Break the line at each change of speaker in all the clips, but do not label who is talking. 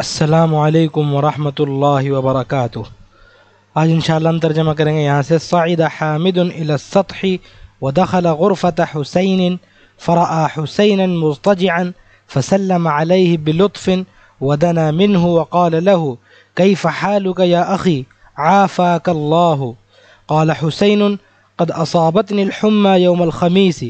السلام عليكم ورحمة الله وبركاته آج انشاءاللہ ہم ترجمہ کریں گے یہاں سے صعد حامد الى السطح ودخل غرفة حسین فرأى حسینا مضطجعا فسلم عليه بلطف ودنا منه وقال له كيف حالك يا أخي عافاك الله قال حسين قد أصابتني الحمى يوم الخميس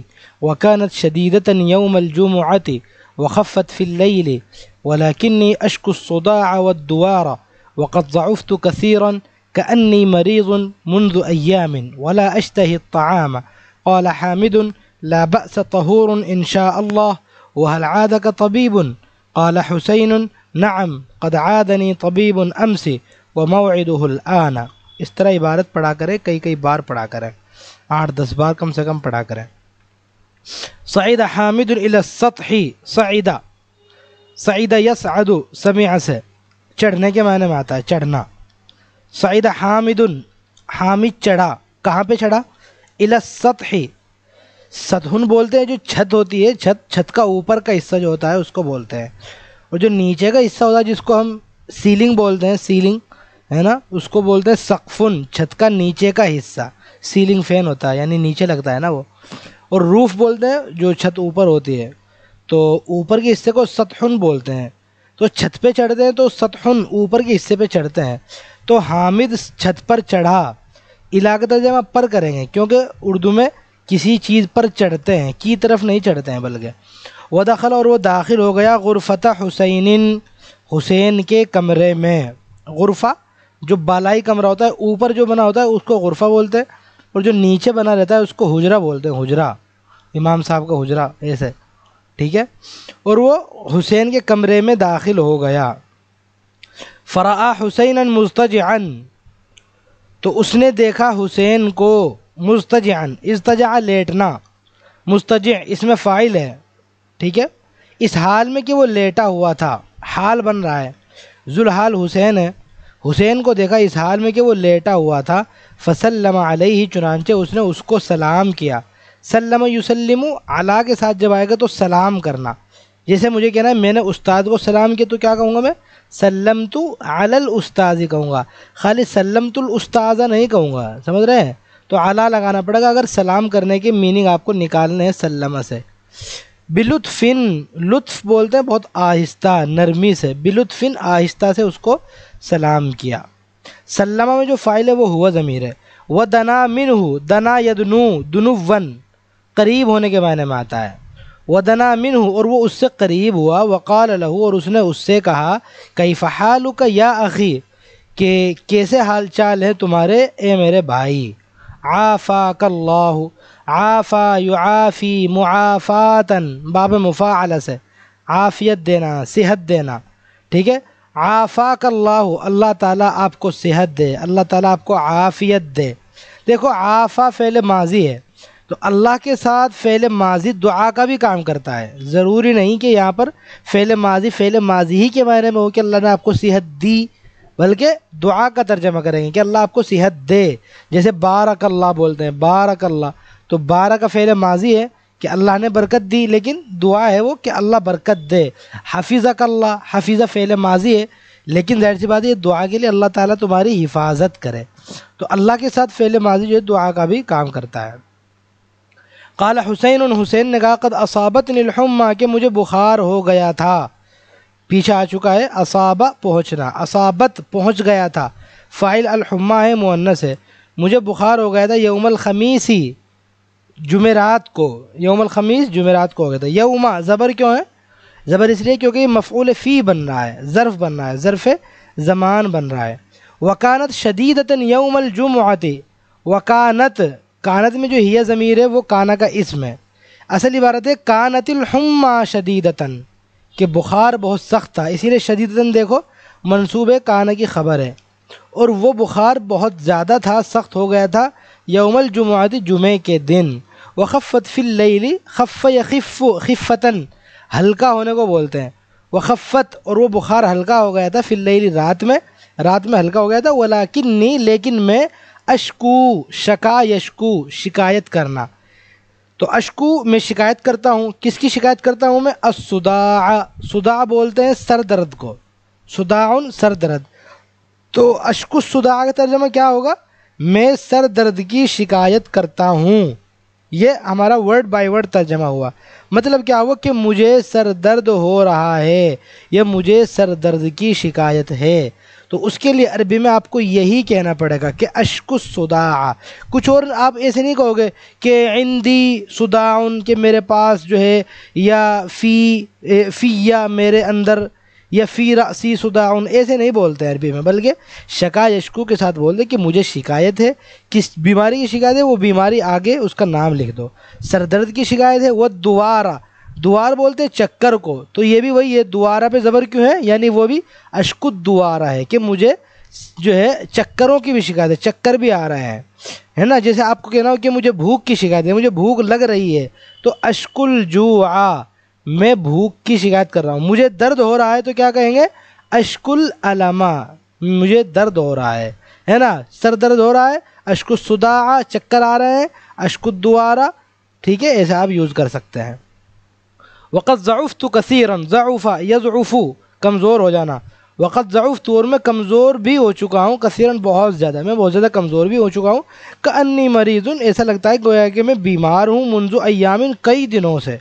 وكانت شديدة يوم الجمعة وخفت في الليل ولكني أشكو الصداع والدوار وقد ضعفت كثيرا كأني مريض منذ أيام ولا أشتهي الطعام قال حامد لا بأس طهور إن شاء الله وهل عادك طبيب قال حسين نعم قد عادني طبيب أمس وموعده الآن استرى तरह इबारत पढ़ा کئی کئی بار बार पढ़ा آٹھ دس بار کم سے کم कम पढ़ा करें حامد الى السطح सईदा سعید ادو سمی سے چڑھنے کے معنی میں آتا ہے چڑھنا سعید حامد حامد چڑھا کہاں پہ چڑھا الاَ ست ہی ستہن بولتے ہیں جو چھت ہوتی ہے چھت چھت کا اوپر کا حصہ جو ہوتا ہے اس کو بولتے ہیں اور جو نیچے کا حصہ ہوتا ہے جس کو ہم سیلنگ بولتے ہیں سیلنگ ہے نا اس کو بولتے ہیں سقفن چھت کا نیچے کا حصہ سیلنگ فین ہوتا ہے یعنی نیچے لگتا ہے نا وہ اور روف بولتے ہیں جو چھت اوپر ہوتی ہے تو اوپر کے حصے کو ستحن بولتے ہیں تو چھت پہ چڑھتے ہیں تو ستحن اوپر کے حصے پہ چڑھتے ہیں تو حامد چھت پر چڑھا علاقہ ترجمہ پر کریں گے کیونکہ اردو میں کسی چیز پر چڑھتے ہیں کی طرف نہیں چڑھتے ہیں بلکہ وہ دخل اور وہ داخل ہو گیا غرفت حسین حسین کے کمرے میں غرفہ جو بالائی کمرہ ہوتا ہے اوپر جو بنا ہوتا ہے اس کو غرفہ بولتے ہیں اور جو نیچے بنا رہتا ہے اس کو حجرہ بولتے ہیں حجرہ امام صاحب کا حجرہ ایسے ٹھیک ہے اور وہ حسین کے کمرے میں داخل ہو گیا فرا حسین مستجعن مستج تو اس نے دیکھا حسین کو مستجعن استجا لیٹنا مستج اس میں فائل ہے ٹھیک ہے اس حال میں کہ وہ لیٹا ہوا تھا حال بن رہا ہے ذوالحال حسین ہے حسین کو دیکھا اس حال میں کہ وہ لیٹا ہوا تھا فصل لمہ علیہ چنانچہ اس نے اس کو سلام کیا سلم و اعلیٰ کے ساتھ جب آئے گا تو سلام کرنا جیسے مجھے کہنا ہے میں نے استاد کو سلام کیا تو کیا کہوں گا میں سلم تو و ہی کہوں گا خالی سلم تو الاستاذہ نہیں کہوں گا سمجھ رہے ہیں تو اعلیٰ لگانا پڑے گا اگر سلام کرنے کی میننگ آپ کو نکالنے ہیں سلمہ سے بلطفن لطف بولتے ہیں بہت آہستہ نرمی سے بلطفن آہستہ سے اس کو سلام کیا سلمہ میں جو فائل ہے وہ ہوا ضمیر ہے وہ دنا من ہو دنا یدنو دنو ون قریب ہونے کے معنی میں آتا ہے ودنا من ہوں اور وہ اس سے قریب ہوا وقال لہو اور اس نے اس سے کہا کئی فحال کا یا عقی کہ کیسے حال چال ہے تمہارے اے میرے بھائی آفا اللہ آفا یو آفی معافاتن باب مفا سے آفیت دینا صحت دینا ٹھیک ہے آفا اللہ اللہ تعالیٰ آپ کو صحت دے اللہ تعالیٰ آپ کو عافیت دے دیکھو آفا فعل ماضی ہے تو اللہ کے ساتھ فعل ماضی دعا کا بھی کام کرتا ہے ضروری نہیں کہ یہاں پر فعل ماضی فعل ماضی ہی کے معنی میں ہو کہ اللہ نے آپ کو صحت دی بلکہ دعا کا ترجمہ کریں گے کہ اللہ آپ کو صحت دے جیسے بارک اللہ بولتے ہیں بارک اللہ تو بارہ کا فعل ماضی ہے کہ اللہ نے برکت دی لیکن دعا ہے وہ کہ اللہ برکت دے حفیظہ اللہ حفیظہ فعل ماضی ہے لیکن ظاہر سی بات یہ دعا کے لیے اللہ تعالیٰ تمہاری حفاظت کرے تو اللہ کے ساتھ فعل ماضی جو ہے دعا کا بھی کام کرتا ہے قال حسین حسین نے کہا قد اصابت نلما کہ مجھے بخار ہو گیا تھا پیچھا آ چکا ہے اصابہ پہنچنا اصابت پہنچ گیا تھا فائل ہے مونس ہے مجھے بخار ہو گیا تھا یوم الخمیس ہی جمعرات کو یوم الخمیس جمعرات کو ہو گیا تھا یوما زبر کیوں ہے زبر اس لیے کیونکہ یہ مفعول فی بن رہا ہے ظرف بن رہا ہے ظرف زمان بن رہا ہے وکانت شدیدتاً یوم الجمعہ وکانت کانت میں جو ہیا ضمیر ہے وہ کانا کا اسم ہے اصل عبارت ہے کانت الحما شدیدتاً کہ بخار بہت سخت تھا اسی لیے شدیدتاً دیکھو منصوبۂ کانا کی خبر ہے اور وہ بخار بہت زیادہ تھا سخت ہو گیا تھا یوم الجمعات جمعے کے دن وخفت فل لی خف یا خف خفتاً ہلکا ہونے کو بولتے ہیں وخفت اور وہ بخار ہلکا ہو گیا تھا فل لی رات میں رات میں ہلکا ہو گیا تھا وہ لاکن نہیں لیکن میں اشکو شکا یشکو شکایت کرنا تو اشکو میں شکایت کرتا ہوں کس کی شکایت کرتا ہوں میں سدا بولتے ہیں سر درد کو سداؤن سر درد تو اشکو سدا کا ترجمہ کیا ہوگا میں سر درد کی شکایت کرتا ہوں یہ ہمارا ورڈ بائی ورڈ ترجمہ ہوا مطلب کیا ہوا کہ مجھے سر درد ہو رہا ہے یا مجھے سر درد کی شکایت ہے تو اس کے لیے عربی میں آپ کو یہی کہنا پڑے گا کہ اشک سدا کچھ اور آپ ایسے نہیں کہو گے کہ عندی صداعن کہ میرے پاس جو ہے یا فی فیا میرے اندر یا فی رأسی صداعن ایسے نہیں بولتے عربی میں بلکہ شکا یشکو کے ساتھ بول کہ مجھے شکایت ہے کس بیماری کی شکایت ہے وہ بیماری آگے اس کا نام لکھ دو سر درد کی شکایت ہے وہ دوبارہ دوار بولتے چکر کو تو یہ بھی وہی ہے دوارہ پہ زبر کیوں ہے یعنی وہ بھی اشکد دوارہ ہے کہ مجھے جو ہے چکروں کی بھی شکایت ہے چکر بھی آ رہا ہے ہے نا جیسے آپ کو کہنا ہو کہ مجھے بھوک کی شکایت ہے مجھے بھوک لگ رہی ہے تو اشکل جوآ میں بھوک کی شکایت کر رہا ہوں مجھے درد ہو رہا ہے تو کیا کہیں گے اشکل علامہ مجھے درد ہو رہا ہے ہے نا سر درد ہو رہا ہے اشکل سدا آ چکر آ رہے ہیں اشکل دوارہ دوارا ٹھیک ہے ایسا آپ یوز کر سکتے ہیں وقت ضعف تو کثیر ضعفہ یا کمزور ہو جانا وقت ضعف تو اور میں کمزور بھی ہو چکا ہوں کثیرن بہت زیادہ میں بہت زیادہ کمزور بھی ہو چکا ہوں کہ انی مریض ایسا لگتا ہے گویا کہ میں بیمار ہوں منظو ایامن کئی دنوں سے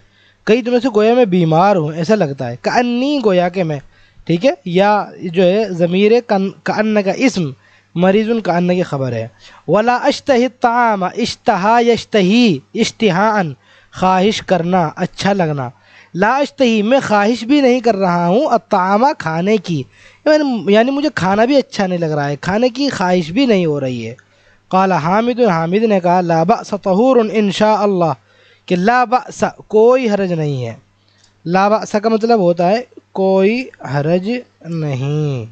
کئی دنوں سے گویا میں بیمار ہوں ایسا لگتا ہے کہ انی گویا کہ میں ٹھیک ہے یا جو ہے ضمیر کن کا اسم مریض ان کا ان کی خبر ہے ولا اشتہ تام اشتہا یشتہی اشتہا خواہش کرنا اچھا لگنا لاشت ہی میں خواہش بھی نہیں کر رہا ہوں اتامہ کھانے کی یعنی-, یعنی مجھے کھانا بھی اچھا نہیں لگ رہا ہے کھانے کی خواہش بھی نہیں ہو رہی ہے قال حامد حامد نے کہا لا بأس ان شاء اللہ کہ لا بأس کوئی حرج نہیں ہے لا بأس کا مطلب ہوتا ہے کوئی حرج نہیں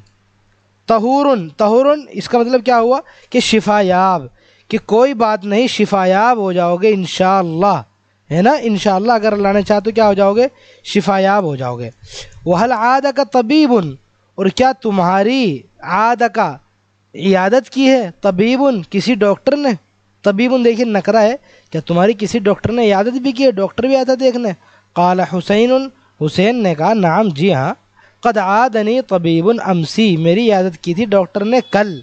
طہور طہور اس کا مطلب کیا ہوا کہ شفا یاب کہ کوئی بات نہیں شفا یاب ہو جاؤ گے انشاءاللہ ہے نا انشاءاللہ اگر اللہ نے چاہ تو کیا ہو جاؤ گے شفا یاب ہو جاؤ گے وہ حلا کا طبیب اور کیا تمہاری آد کا عیادت کی ہے طبیب کسی ڈاکٹر نے طبیب دیکھیے نکرا ہے کیا تمہاری کسی ڈاکٹر نے عیادت بھی کی ہے ڈاکٹر بھی آتا دیکھنے قال حسین حسین نے کہا نام جی ہاں قد عادنی طبیب امسی میری عیادت کی تھی ڈاکٹر نے کل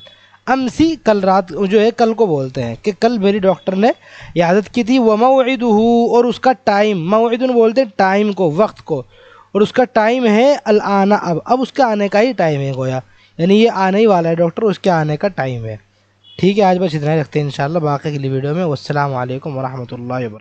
امسی کل رات جو ہے کل کو بولتے ہیں کہ کل میری ڈاکٹر نے عادت کی تھی وہ مؤعید اور اس کا ٹائم مؤ بولتے ہیں ٹائم کو وقت کو اور اس کا ٹائم ہے الآنا اب اب اس کے آنے کا ہی ٹائم ہے گویا یعنی یہ آنے ہی والا ہے ڈاکٹر اس کے آنے کا ٹائم ہے ٹھیک ہے آج بس اتنا ہی رکھتے ہیں انشاءاللہ باقی اگلی ویڈیو میں السلام علیکم ورحمۃ اللہ وبرکاتہ